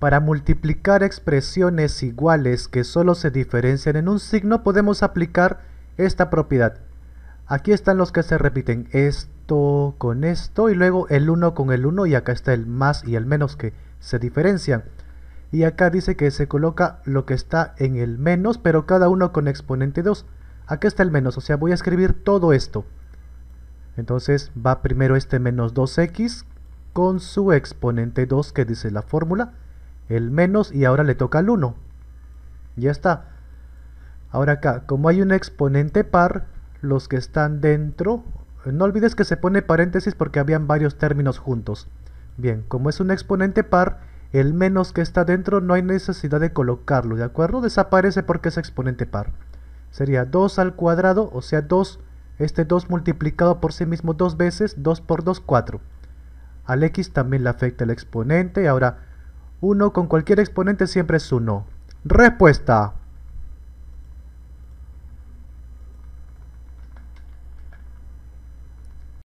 Para multiplicar expresiones iguales que solo se diferencian en un signo podemos aplicar esta propiedad. Aquí están los que se repiten, esto con esto y luego el 1 con el 1 y acá está el más y el menos que se diferencian. Y acá dice que se coloca lo que está en el menos pero cada uno con exponente 2. Acá está el menos, o sea voy a escribir todo esto. Entonces va primero este menos 2x con su exponente 2 que dice la fórmula el menos y ahora le toca al 1. Ya está. Ahora acá, como hay un exponente par, los que están dentro... No olvides que se pone paréntesis porque habían varios términos juntos. Bien, como es un exponente par, el menos que está dentro no hay necesidad de colocarlo, ¿de acuerdo? Desaparece porque es exponente par. Sería 2 al cuadrado, o sea 2, este 2 multiplicado por sí mismo dos veces, 2 por 2, 4. Al x también le afecta el exponente, ahora 1 con cualquier exponente siempre es 1. Respuesta.